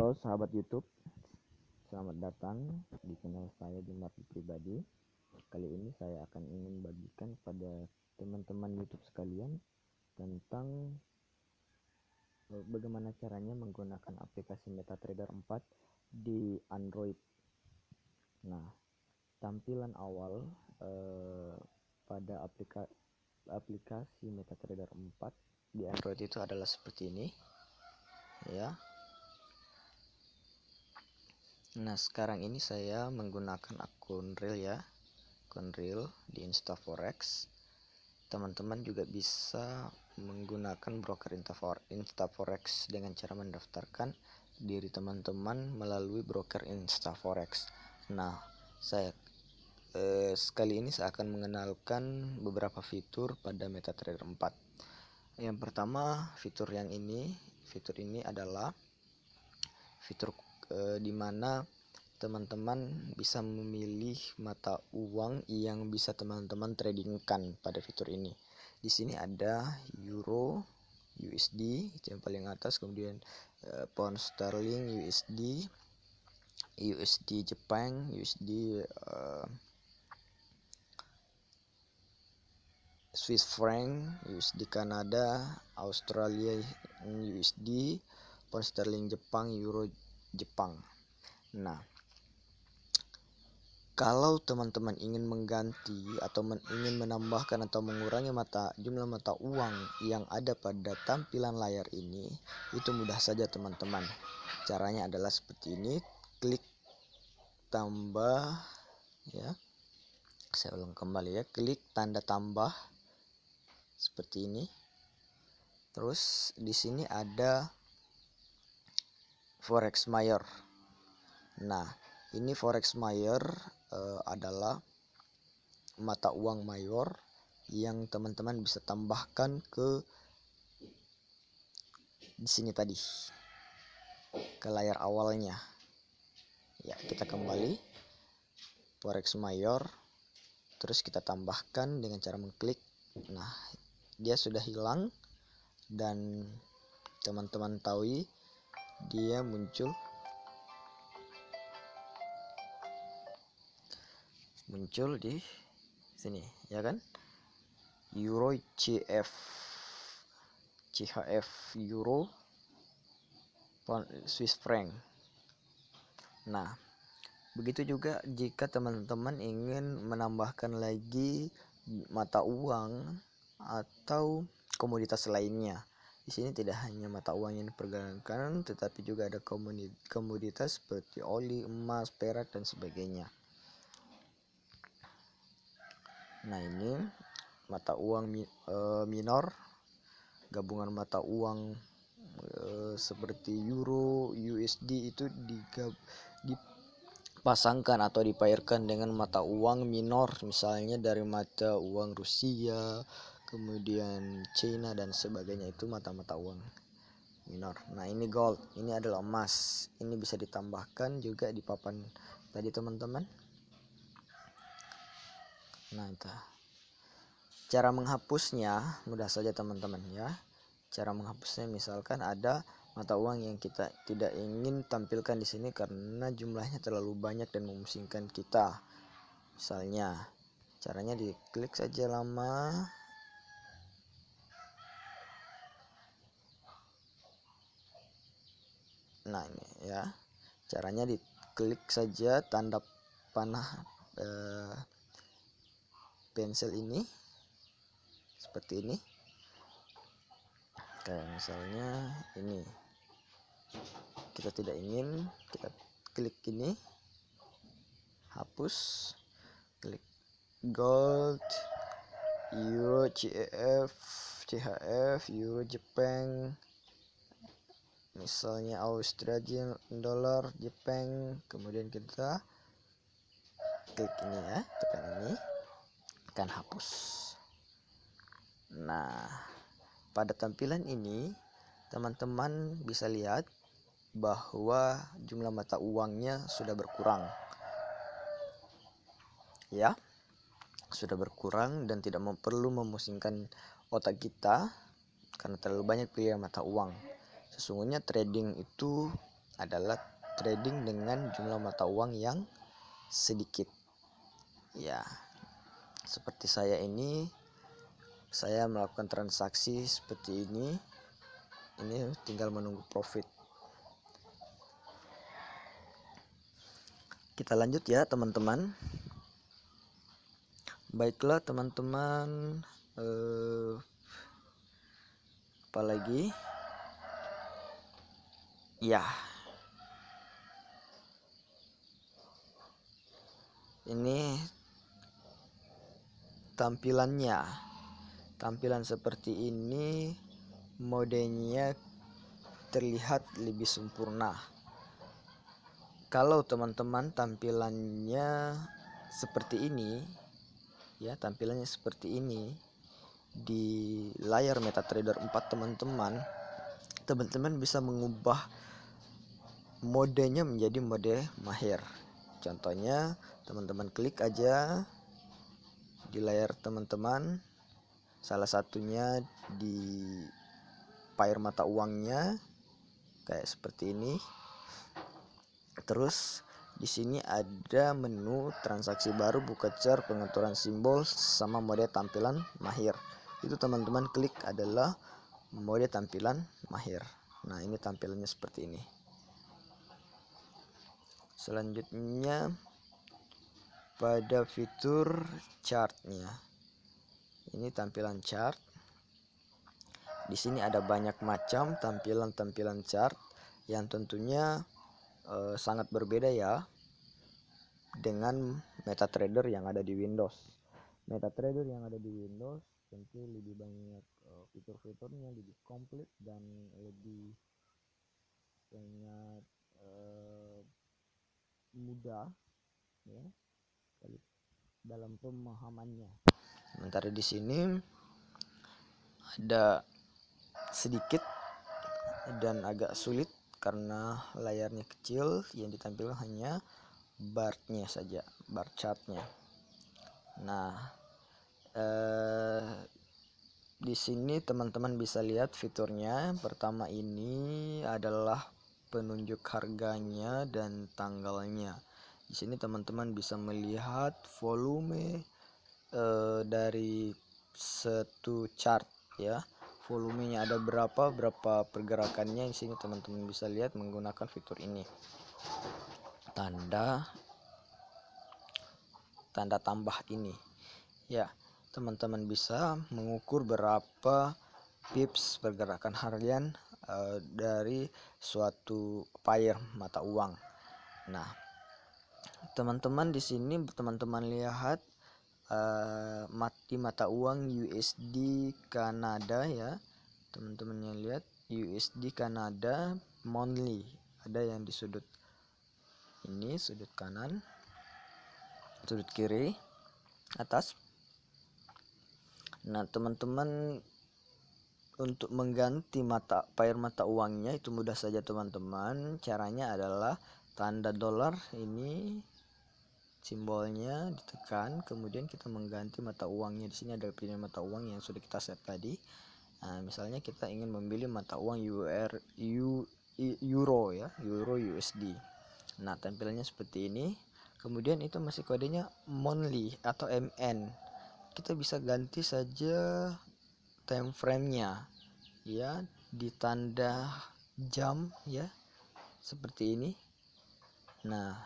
Halo sahabat YouTube, selamat datang di channel saya di mati Pribadi. Kali ini saya akan ingin bagikan pada teman-teman YouTube sekalian tentang e, bagaimana caranya menggunakan aplikasi MetaTrader 4 di Android. Nah, tampilan awal eh, pada aplika aplikasi MetaTrader 4 di Android itu adalah seperti ini, ya Nah sekarang ini saya menggunakan akun real ya Akun real di Instaforex Teman-teman juga bisa menggunakan broker Instaforex Dengan cara mendaftarkan diri teman-teman melalui broker Instaforex Nah saya eh, sekali ini saya akan mengenalkan beberapa fitur pada MetaTrader 4 Yang pertama fitur yang ini Fitur ini adalah fitur e, di mana teman-teman bisa memilih mata uang yang bisa teman-teman tradingkan pada fitur ini. Di sini ada euro, USD yang paling atas, kemudian e, pound sterling, USD, USD Jepang, USD e, eh, Swiss franc, USD Kanada, Australia USD, pound sterling Jepang, euro Jepang. Nah, kalau teman-teman ingin mengganti atau men ingin menambahkan atau mengurangi mata jumlah mata uang yang ada pada tampilan layar ini, itu mudah saja teman-teman. Caranya adalah seperti ini, klik tambah ya. Saya ulang kembali ya, klik tanda tambah seperti ini. Terus di sini ada forex mayor. Nah, ini forex mayor uh, adalah mata uang mayor yang teman-teman bisa tambahkan ke di sini tadi ke layar awalnya. Ya, kita kembali forex mayor terus kita tambahkan dengan cara mengklik. Nah, dia sudah hilang dan teman-teman tahu dia muncul muncul di sini ya kan euro CF CHF euro Swiss franc nah begitu juga jika teman-teman ingin menambahkan lagi mata uang atau komoditas lainnya di sini tidak hanya mata uang yang diperdagangkan, tetapi juga ada komoditas seperti oli, emas, perak, dan sebagainya. Nah, ini mata uang eh, minor, gabungan mata uang eh, seperti euro, USD itu digab, dipasangkan atau dipairkan dengan mata uang minor, misalnya dari mata uang Rusia, kemudian China dan sebagainya itu mata-mata uang minor. Nah, ini gold, ini adalah emas. Ini bisa ditambahkan juga di papan tadi teman-teman. Nah, itu. Cara menghapusnya mudah saja teman-teman ya. Cara menghapusnya misalkan ada mata uang yang kita tidak ingin tampilkan di sini karena jumlahnya terlalu banyak dan memusingkan kita. Misalnya, caranya diklik saja lama Nah ini ya caranya diklik saja tanda panah eh, pensil ini seperti ini. Kayak misalnya ini kita tidak ingin kita klik ini hapus klik gold euro CEF CHF euro Jepang misalnya Australian dollar Jepang kemudian kita klik ini ya tekan ini tekan hapus nah pada tampilan ini teman-teman bisa lihat bahwa jumlah mata uangnya sudah berkurang ya sudah berkurang dan tidak perlu memusingkan otak kita karena terlalu banyak pilihan mata uang Sesungguhnya trading itu adalah trading dengan jumlah mata uang yang sedikit. Ya, seperti saya ini, saya melakukan transaksi seperti ini. Ini tinggal menunggu profit. Kita lanjut ya, teman-teman. Baiklah, teman-teman. Eh, apalagi ya ini tampilannya tampilan seperti ini modenya terlihat lebih sempurna kalau teman-teman tampilannya seperti ini ya tampilannya seperti ini di layar MetaTrader 4 teman-teman teman-teman bisa mengubah modenya menjadi mode mahir contohnya teman-teman klik aja di layar teman-teman salah satunya di pair mata uangnya kayak seperti ini terus di sini ada menu transaksi baru buka cer pengaturan simbol sama mode tampilan mahir itu teman-teman klik adalah dia tampilan mahir nah ini tampilannya seperti ini selanjutnya pada fitur chartnya ini tampilan chart di sini ada banyak macam tampilan-tampilan chart yang tentunya e, sangat berbeda ya dengan MetaTrader yang ada di Windows MetaTrader yang ada di Windows tentu lebih banyak eh, fitur-fiturnya lebih komplit dan lebih sangat eh, mudah ya dalam pemahamannya. Sementara di sini ada sedikit dan agak sulit karena layarnya kecil yang ditampilkan hanya bar nya saja, bar chartnya. Nah, Eh, di sini teman-teman bisa lihat fiturnya. Pertama ini adalah penunjuk harganya dan tanggalnya. Di sini teman-teman bisa melihat volume eh, dari satu chart ya. Volumenya ada berapa, berapa pergerakannya di sini teman-teman bisa lihat menggunakan fitur ini. Tanda tanda tambah ini. Ya teman-teman bisa mengukur berapa pips pergerakan harian e, dari suatu pair mata uang. Nah, teman-teman di sini teman-teman lihat e, eh, mati mata uang USD Kanada ya. teman teman yang lihat USD Kanada monthly. Ada yang di sudut ini, sudut kanan, sudut kiri, atas Nah, teman-teman untuk mengganti mata pair mata uangnya itu mudah saja teman-teman. Caranya adalah tanda dolar ini simbolnya ditekan, kemudian kita mengganti mata uangnya. Di sini ada pilihan mata uang yang sudah kita set tadi. Nah, misalnya kita ingin memilih mata uang UR, U, euro ya, euro USD. Nah, tampilannya seperti ini. Kemudian itu masih kodenya monthly atau MN kita bisa ganti saja time frame-nya ya di tanda jam ya seperti ini nah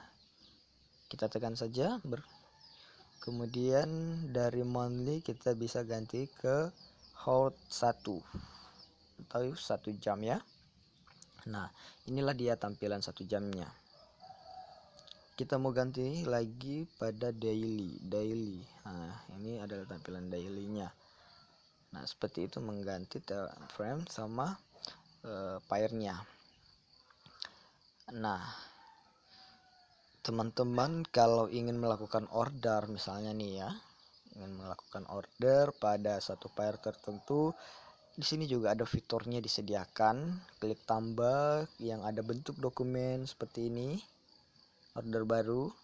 kita tekan saja ber kemudian dari monthly kita bisa ganti ke hour 1 atau satu jam ya nah inilah dia tampilan satu jamnya kita mau ganti lagi pada daily daily nah ini adalah tampilan daily nya nah seperti itu mengganti frame sama uh, eh, nya nah teman-teman kalau ingin melakukan order misalnya nih ya ingin melakukan order pada satu pair tertentu di sini juga ada fiturnya disediakan klik tambah yang ada bentuk dokumen seperti ini order baru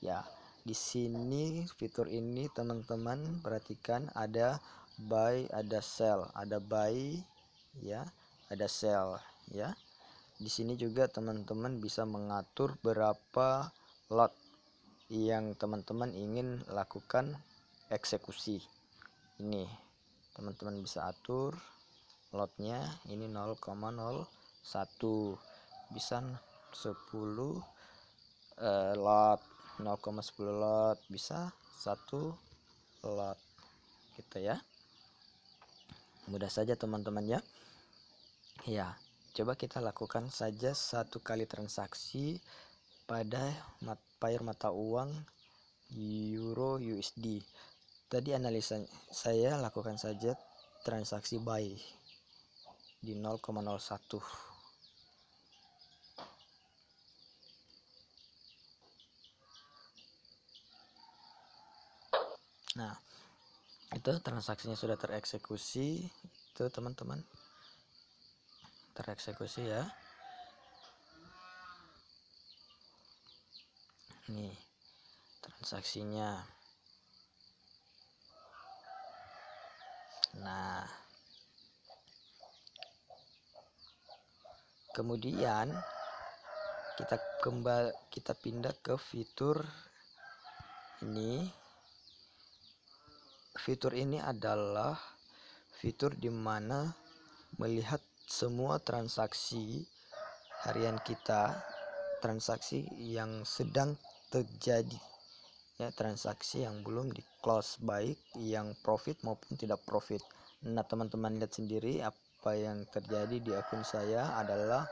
ya di sini fitur ini teman-teman perhatikan ada buy ada sell ada buy ya ada sell ya di sini juga teman-teman bisa mengatur berapa lot yang teman-teman ingin lakukan eksekusi ini teman-teman bisa atur lotnya ini 0,01 bisa 10 uh, lot 0,10 lot bisa satu lot gitu ya mudah saja teman-teman ya ya coba kita lakukan saja satu kali transaksi pada mat, payur mata uang euro USD tadi analisa saya lakukan saja transaksi buy di 0,01 nah itu transaksinya sudah tereksekusi itu teman-teman tereksekusi ya Ini transaksinya nah kemudian kita kembali kita pindah ke fitur ini Fitur ini adalah fitur di mana melihat semua transaksi harian kita, transaksi yang sedang terjadi. Ya, transaksi yang belum di close baik yang profit maupun tidak profit. Nah, teman-teman lihat sendiri apa yang terjadi di akun saya adalah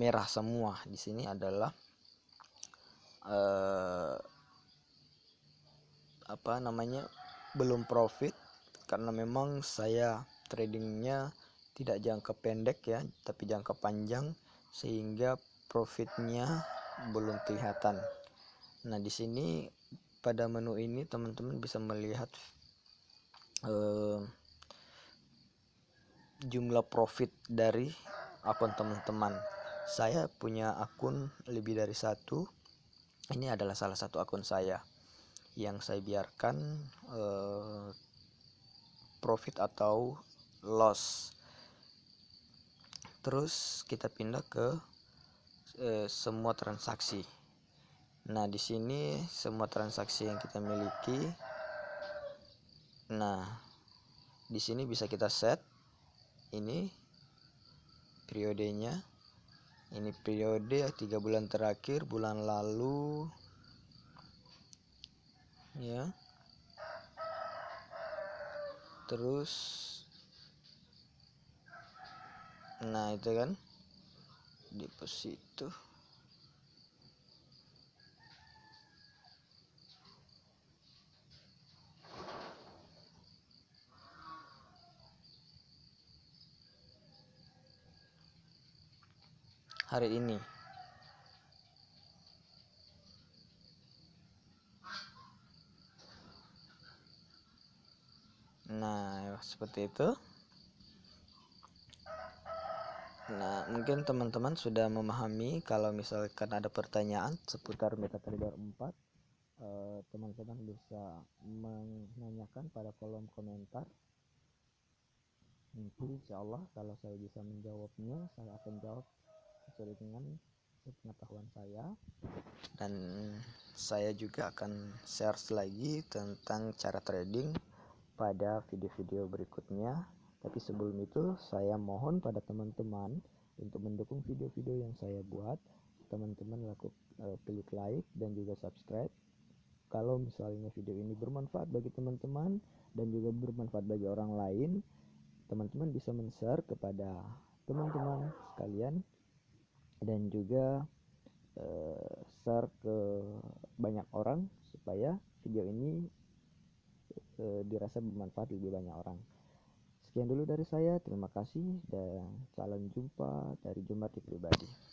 merah semua. Di sini adalah uh, apa namanya belum profit karena memang saya tradingnya tidak jangka pendek ya tapi jangka panjang sehingga profitnya belum kelihatan nah di sini pada menu ini teman-teman bisa melihat eh, jumlah profit dari akun teman-teman saya punya akun lebih dari satu ini adalah salah satu akun saya yang saya biarkan eh, profit atau loss terus kita pindah ke eh, semua transaksi nah di sini semua transaksi yang kita miliki nah di sini bisa kita set ini periodenya ini periode tiga bulan terakhir bulan lalu ya terus nah itu kan di pos itu hari ini seperti itu nah mungkin teman-teman sudah memahami kalau misalkan ada pertanyaan seputar metatrader 4 eh, teman-teman eh, bisa menanyakan pada kolom komentar nanti insya Allah kalau saya bisa menjawabnya saya akan jawab sesuai dengan pengetahuan saya dan saya juga akan share lagi tentang cara trading pada video-video berikutnya. Tapi sebelum itu saya mohon pada teman-teman untuk mendukung video-video yang saya buat, teman-teman lakukan uh, eh, klik like dan juga subscribe. Kalau misalnya video ini bermanfaat bagi teman-teman dan juga bermanfaat bagi orang lain, teman-teman bisa men-share kepada teman-teman sekalian dan juga uh, share ke banyak orang supaya video ini e, dirasa bermanfaat lebih banyak orang. Sekian dulu dari saya, terima kasih dan salam jumpa dari Jumat di pribadi.